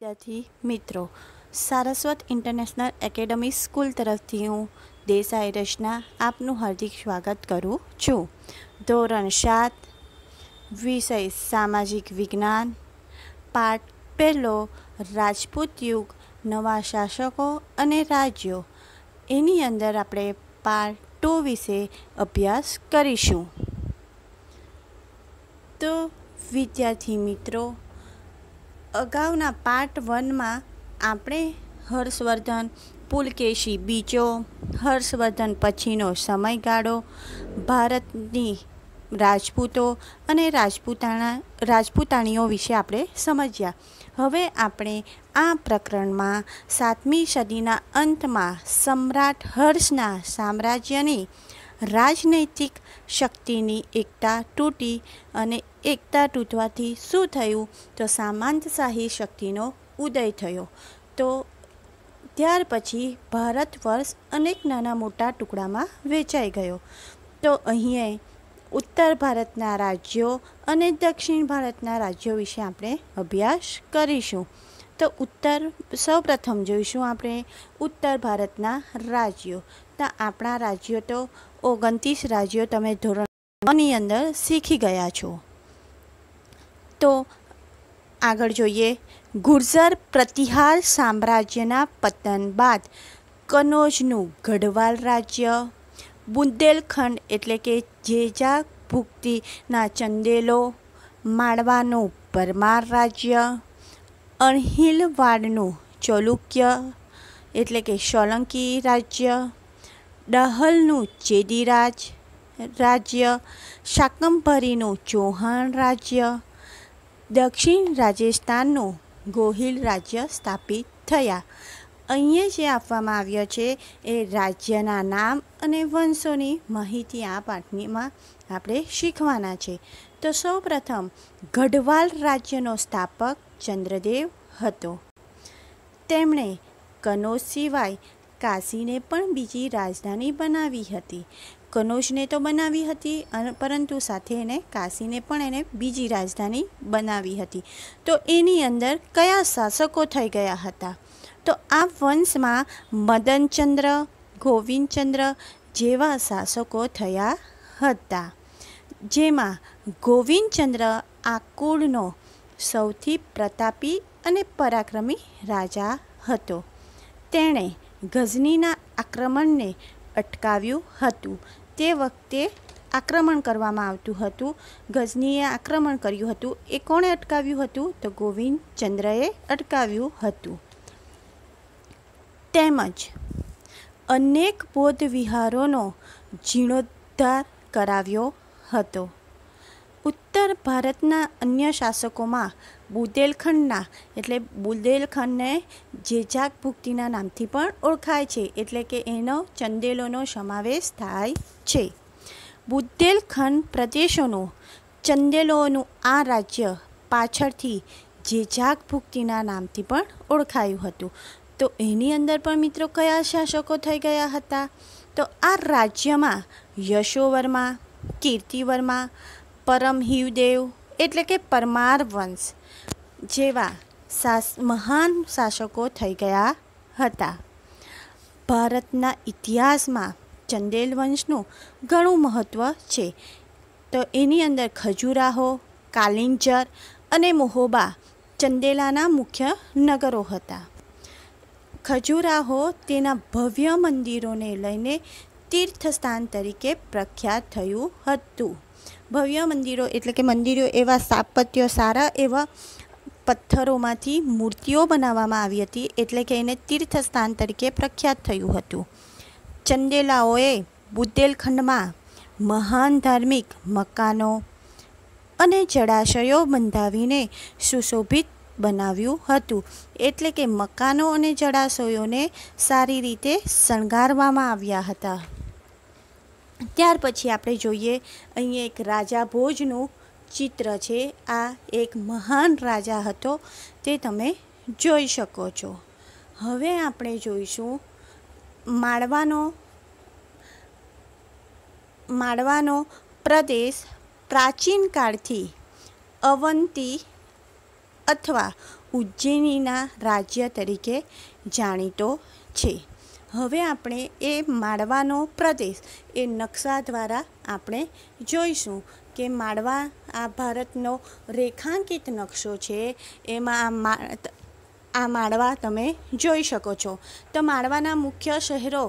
વિદ્યાર્થી મિત્રો Saraswat international academy school તરફથી હું દેસાઈ રચના આપનું હાર્દિક સ્વાગત કરું છું ધોરણ સાત વિષય સામાજિક વિજ્ઞાન પાઠ પહેલો રાજપૂત યુગ નવા શાસકો અને રાજ્યો એની અંદર આપણે પાર્ટ ટુ વિશે અભ્યાસ કરીશું તો વિદ્યાર્થી મિત્રો અગાઉના પાર્ટ વનમાં આપણે હર્ષવર્ધન પુલકેશી બીજો હર્ષવર્ધન પછીનો સમયગાળો ભારતની રાજપૂતો અને રાજપૂતાણા રાજપૂતાણીઓ વિશે આપણે સમજ્યા હવે આપણે આ પ્રકરણમાં સાતમી સદીના અંતમાં સમ્રાટ હર્ષના સામ્રાજ્યની રાજનૈતિક શક્તિની એકતા તૂટી અને એકતા તૂટવાથી શું થયું તો સામંતશાહી શક્તિનો ઉદય થયો તો ત્યાર પછી ભારત વર્ષ અનેક નાના મોટા ટુકડામાં વેચાઈ ગયો તો અહીંયા ઉત્તર ભારતના રાજ્યો અને દક્ષિણ ભારતના રાજ્યો વિશે આપણે અભ્યાસ કરીશું તો ઉત્તર સૌપ્રથમ જોઈશું આપણે ઉત્તર ભારતના રાજ્યો ફક્ત આપણા રાજ્યો તો ઓગણત્રીસ રાજ્યો તમે ધોરણની અંદર શીખી ગયા છો તો આગળ જોઈએ ગુર્જર પ્રતિહાર સામ્રાજ્યના પતન બાદ કનોજનું ગઢવાલ રાજ્ય બુંદેલખંડ એટલે કે જેજા ભુક્તિના ચંદેલો માળવાનું પરમાર રાજ્ય અણહિલવાડનું ચૌલુક્ય એટલે કે સોલંકી રાજ્ય ડહલનું ચેદીરાજ રાજ્ય શાકંભરીનું ચૌહાણ રાજ્ય દક્ષિણ રાજસ્થાનનું ગોહિલ રાજ્ય સ્થાપિત થયા અહીંયા જે આપવામાં આવ્યો છે એ રાજ્યના નામ અને વંશોની માહિતી આ પાઠમાં આપણે શીખવાના છે તો સૌપ્રથમ ગઢવાલ રાજ્યનો સ્થાપક ચંદ્રદેવ હતો તેમણે કનોજ સિવાય કાશીને પણ બીજી રાજધાની બનાવી હતી કનોજને તો બનાવી હતી પરંતુ સાથે એને કાશીને પણ એને બીજી રાજધાની બનાવી હતી તો એની અંદર કયા શાસકો થઈ ગયા હતા તો આ વંશમાં મદનચંદ્ર ગોવિંદચંદ્ર જેવા શાસકો થયા હતા જેમાં ગોવિંદચંદ્ર આ કુળનો સૌથી પ્રતાપી અને પરાક્રમી રાજા હતો તેણે ગઝનીના આક્રમણને અટકાવ્યું હતું તે વખતે આક્રમણ કરવામાં આવતું હતું ગઝનીએ આક્રમણ કર્યું હતું એ કોણે અટકાવ્યું હતું તો ગોવિંદ ચંદ્રએ અટકાવ્યું હતું તેમજ અનેક બૌદ્ધ વિહારોનો જીર્ણોદ્ધાર કરાવ્યો હતો ઉત્તર ભારતના અન્ય શાસકોમાં બુદેલખંડના એટલે બુદેલખંડને જેજાક ભુક્તિના નામથી પણ ઓળખાય છે એટલે કે એનો ચંદેલોનો સમાવેશ થાય છે બુદેલખંડ પ્રદેશોનું ચંદેલોનું આ રાજ્ય પાછળથી જેજાક ભુક્તિના નામથી પણ ઓળખાયું હતું તો એની અંદર પણ મિત્રો કયા શાસકો થઈ ગયા હતા તો આ રાજ્યમાં યશોવર્મા કીર્તિવર્મા પરમ હિવદેવ એટલે કે પરમાર વંશ જેવા શાસ મહાન શાસકો થઈ ગયા હતા ભારતના ઇતિહાસમાં ચંદેલ વંશનું ઘણું મહત્ત્વ છે તો એની અંદર ખજુરાહો કાલિંજર અને મોહોબા ચંદેલાના મુખ્ય નગરો હતા ખજુરાહો તેના ભવ્ય મંદિરોને લઈને તીર્થસ્થાન તરીકે પ્રખ્યાત થયું હતું ભવ્ય મંદિરો એટલે કે મંદિરો એવા સ્થાપત્યો સારા એવા પથ્થરોમાંથી મૂર્તિઓ બનાવવામાં આવી હતી એટલે કે એને તીર્થસ્થાન તરીકે પ્રખ્યાત થયું હતું ચંદેલાઓએ બુંદેલખંડમાં મહાન ધાર્મિક મકાનો અને જળાશયો બંધાવીને સુશોભિત બનાવ્યું હતું એટલે કે મકાનો અને જળાશયોને સારી રીતે શણગારવામાં આવ્યા હતા ત્યાર પછી આપણે જોઈએ અહીંયા એક રાજા ભોજનું ચિત્ર છે આ એક મહાન રાજા હતો તે તમે જોઈ શકો છો હવે આપણે જોઈશું માળવાનો માળવાનો પ્રદેશ પ્રાચીન કાળથી અવંતી અથવા ઉજ્જૈનીના રાજ્ય તરીકે જાણીતો છે હવે આપણે એ માળવાનો પ્રદેશ એ નકશા દ્વારા આપણે જોઈશું કે માળવા આ ભારતનો રેખાંકિત નકશો છે એમાં આ આ માળવા તમે જોઈ શકો છો તો માળવાના મુખ્ય શહેરો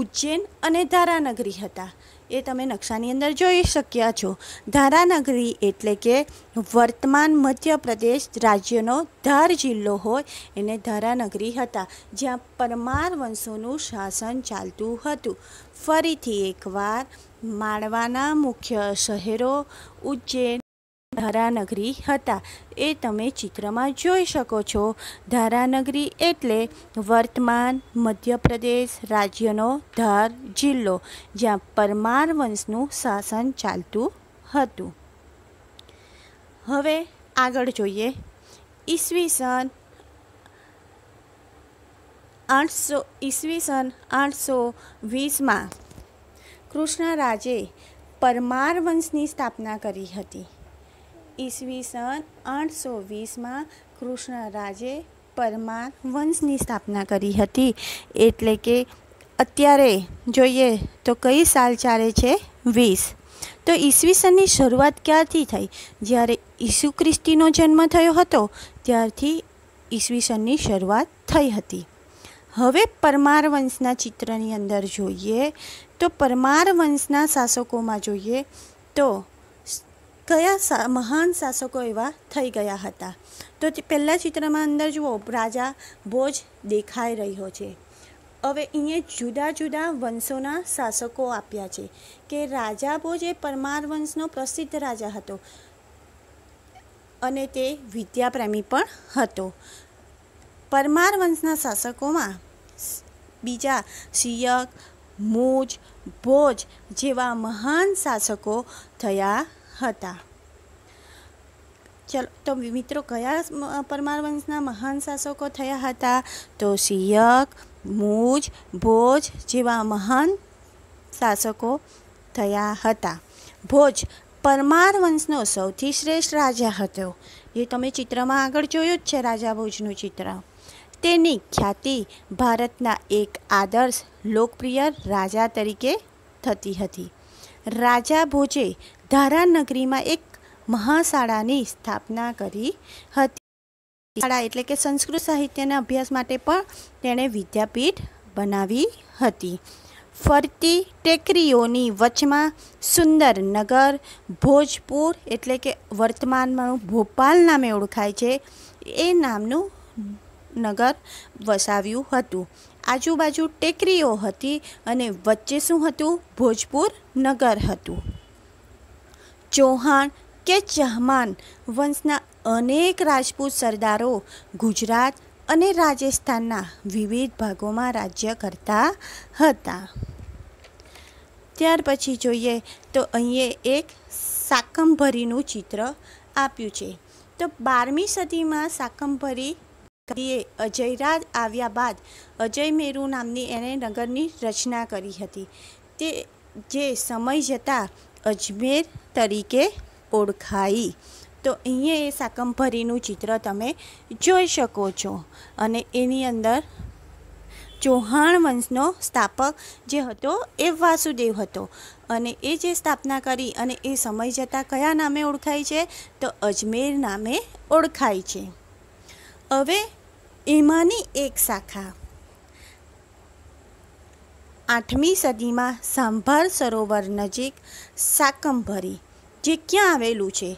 ઉજ્જૈન અને ધારાનગરી હતા એ તમે નકશાની અંદર જોઈ શક્યા છો ધારાનગરી એટલે કે વર્તમાન મધ્યપ્રદેશ રાજ્યનો ધાર જિલ્લો હોય એને ધારાનગરી હતા જ્યાં પરમાર વંશોનું શાસન ચાલતું હતું ફરીથી એકવાર માળવાના મુખ્ય શહેરો ઉજ્જૈન ધારાનગરી હતા એ તમે ચિત્રમાં જોઈ શકો છો ધારાનગરી એટલે વર્તમાન મધ્યપ્રદેશ રાજ્યનો ધાર જિલ્લો જ્યાં પરમાર વંશનું શાસન ચાલતું હતું હવે આગળ જોઈએ ઈસવીસન આઠસો ઈસવીસન આઠસો વીસમાં કૃષ્ણરાજે પરમાર વંશની સ્થાપના કરી હતી ઈસવીસન આઠસો વીસમાં કૃષ્ણરાજે પરમાર વંશની સ્થાપના કરી હતી એટલે કે અત્યારે જોઈએ તો કઈ સાલ ચાલે છે વીસ તો ઈસવીસનની શરૂઆત ક્યારથી થઈ જ્યારે ઈસુ ખ્રિસ્તીનો જન્મ થયો હતો ત્યારથી ઈસવીસનની શરૂઆત થઈ હતી હવે પરમાર વંશના ચિત્રની અંદર જોઈએ તો પરમાર વંશના શાસકોમાં જોઈએ તો કયા મહાન શાસકો એવા થઈ ગયા હતા તો પહેલાં ચિત્રમાં અંદર જુઓ રાજા ભોજ દેખાઈ રહ્યો છે હવે અહીંયા જુદા જુદા વંશોના શાસકો આપ્યા છે કે રાજા ભોજ એ પરમાર વંશનો પ્રસિદ્ધ રાજા હતો અને તે વિદ્યાપ્રેમી પણ હતો પરમાર વંશના શાસકોમાં બીજા શિયક મૂજ ભોજ જેવા મહાન શાસકો થયા હતા ચલો તો મિત્રો કયા પરમાર વંશના મહાન શાસકો થયા હતા તો સિયક મૂજ ભોજ જેવા મહાન શાસકો થયા હતા ભોજ પરમાર વંશનો સૌથી શ્રેષ્ઠ રાજા હતો જે તમે ચિત્રમાં આગળ જોયું જ છે રાજા ભોજનું ચિત્ર તેની ખ્યાતિ ભારતના એક આદર્શ લોકપ્રિય રાજા તરીકે થતી હતી રાજા ભોજે ધારાનગરીમાં એક મહાશાળાની સ્થાપના કરી હતી શાળા એટલે કે સંસ્કૃત સાહિત્યના અભ્યાસ માટે પણ તેણે વિદ્યાપીઠ બનાવી હતી ફરતી ટેકરીઓની વચમાં સુંદર નગર ભોજપુર એટલે કે વર્તમાનમાં ભોપાલ નામે ઓળખાય છે એ નામનું નગર વસાવ્યું હતું આજુબાજુ ટેકરીઓ હતી અને વચ્ચે શું હતું ભોજપુર નગર હતું ચૌહાણ કે ચહમાન વંશના અનેક રાજપૂત સરદારો ગુજરાત અને રાજસ્થાનના વિવિધ ભાગોમાં રાજ્ય કરતા હતા ત્યાર પછી જોઈએ તો અહીંયા એક સાકંભરીનું ચિત્ર આપ્યું છે તો બારમી સદીમાં સાકંભરી કવિએ અજયરાજ આવ્યા બાદ અજય મેરુ નામની એણે નગરની રચના કરી હતી તે જે સમય જતાં અજમેર તરીકે ઓળખાઈ તો અહીંયા એ સાકંભરીનું ચિત્ર તમે જોઈ શકો છો અને એની અંદર ચૌહાણ વંશનો સ્થાપક જે હતો એ વાસુદેવ હતો અને એ જે સ્થાપના કરી અને એ સમય જતાં કયા નામે ઓળખાય છે તો અજમેર નામે ઓળખાય છે હવે એમાંની એક શાખા આઠમી સદીમાં સાંભાર સરોવર નજીક સાકંભરી જે ક્યાં આવેલું છે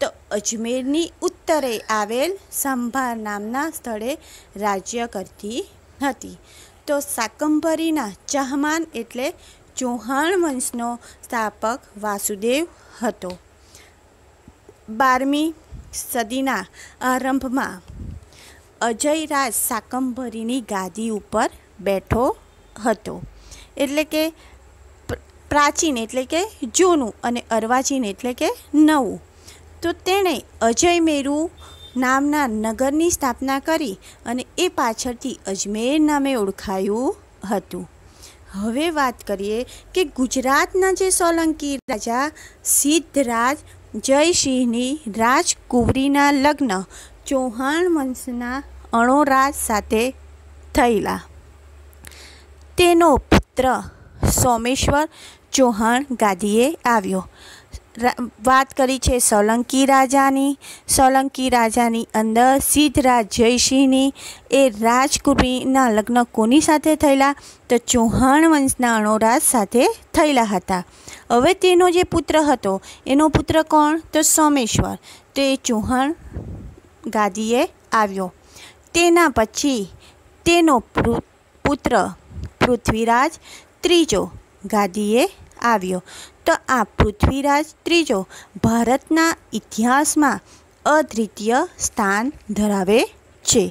તો અજમેરની ઉત્તરે આવેલ સાંભાર નામના સ્થળે રાજ્ય કરતી હતી તો સાકંભરીના ચહમાન એટલે ચૌહાણ વંશનો સ્થાપક વાસુદેવ હતો બારમી સદીના આરંભમાં અજયરાજ શાકંભરીની ગાદી ઉપર બેઠો હતો એટલે કે પ્રાચીન એટલે કે જૂનું અને અર્વાચીન એટલે કે નવું તો તેણે અજય મેરુ નામના નગરની સ્થાપના કરી અને એ પાછળથી અજમેર નામે ઓળખાયું હતું હવે વાત કરીએ કે ગુજરાતના જે સોલંકી રાજા સિદ્ધરાજ જયસિંહની રાજકુંવરીના લગ્ન ચૌહાણ વંશના અણોરાજ સાથે થયેલા તેનો પુત્ર સોમેશ્વર ચૌહાણ ગાદીએ આવ્યો વાત કરી છે સોલંકી રાજાની સોલંકી રાજાની અંદર સિદ્ધરાજ જયસિંહની એ રાજકુટીના લગ્ન કોની સાથે થયેલા તો ચૌહાણ વંશના અણોરાજ સાથે થયેલા હતા હવે તેનો જે પુત્ર હતો એનો પુત્ર કોણ તો સોમેશ્વર તો એ ચૌહાણ ગાદીએ આવ્યો તેના પછી તેનો પુત્ર પૃથ્વીરાજ ત્રીજો ગાદીએ આવ્યો તો આ પૃથ્વીરાજ ત્રીજો ભારતના ઇતિહાસમાં અદ્વિતીય સ્થાન ધરાવે છે